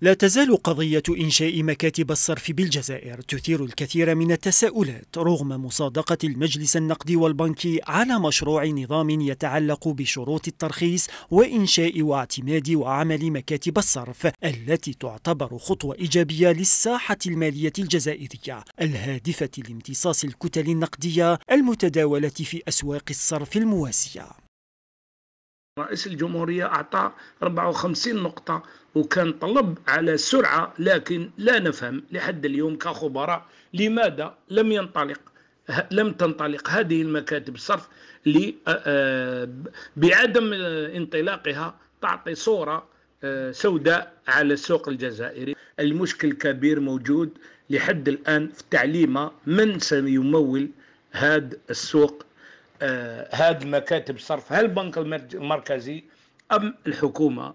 لا تزال قضية إنشاء مكاتب الصرف بالجزائر تثير الكثير من التساؤلات رغم مصادقة المجلس النقدي والبنكي على مشروع نظام يتعلق بشروط الترخيص وإنشاء واعتماد وعمل مكاتب الصرف التي تعتبر خطوة إيجابية للساحة المالية الجزائرية الهادفة لامتصاص الكتل النقدية المتداولة في أسواق الصرف المواسية. رئيس الجمهورية أعطى 54 نقطة وكان طلب على سرعة لكن لا نفهم لحد اليوم كخبراء لماذا لم ينطلق لم تنطلق هذه المكاتب الصرف آه، آه، بعدم انطلاقها تعطي صورة آه، سوداء على السوق الجزائري المشكل كبير موجود لحد الآن في تعليمه من سيمول هذا السوق هذه آه، المكاتب هل البنك المركزي أم الحكومة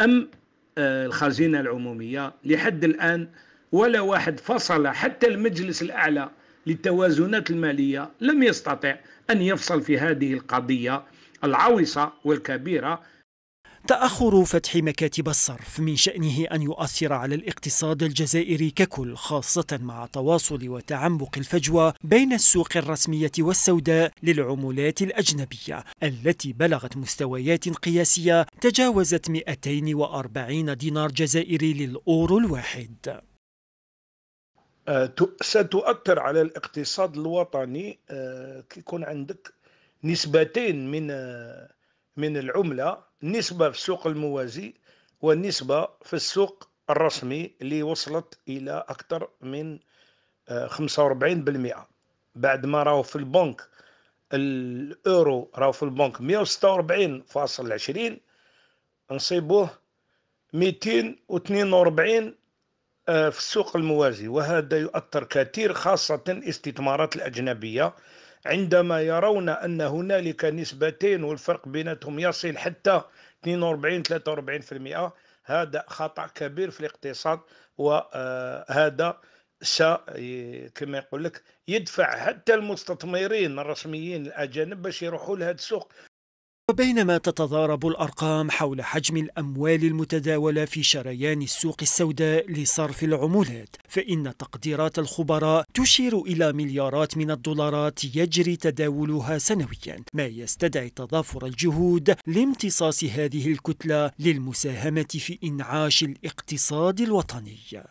أم آه، الخزينة العمومية لحد الآن ولا واحد فصل حتى المجلس الأعلى للتوازنات المالية لم يستطع أن يفصل في هذه القضية العويصة والكبيرة تأخر فتح مكاتب الصرف من شأنه أن يؤثر على الاقتصاد الجزائري ككل خاصة مع تواصل وتعمق الفجوة بين السوق الرسمية والسوداء للعملات الأجنبية التي بلغت مستويات قياسية تجاوزت 240 دينار جزائري للأورو الواحد أه، ستؤثر على الاقتصاد الوطني أه، كيكون عندك نسبتين من أه، من العملة نسبة في السوق الموازي ونسبة في السوق الرسمي اللي وصلت إلى أكثر من 45% آه، بعد ما راهو في البنك الأورو راهو في البنك 146.20 نصيبوه 242 آه، في السوق الموازي وهذا يؤثر كثير خاصة الاستثمارات الأجنبية عندما يرون أن هنالك نسبتين والفرق بيناتهم يصل حتى 42-43% هذا خطأ كبير في الاقتصاد وهذا آه، س كما يقول لك يدفع حتى المستثمرين الرسميين الاجانب باش يروحوا لهذا السوق وبينما تتضارب الأرقام حول حجم الأموال المتداولة في شريان السوق السوداء لصرف العمولات فإن تقديرات الخبراء تشير إلى مليارات من الدولارات يجري تداولها سنويا ما يستدعي تضافر الجهود لامتصاص هذه الكتلة للمساهمة في إنعاش الاقتصاد الوطني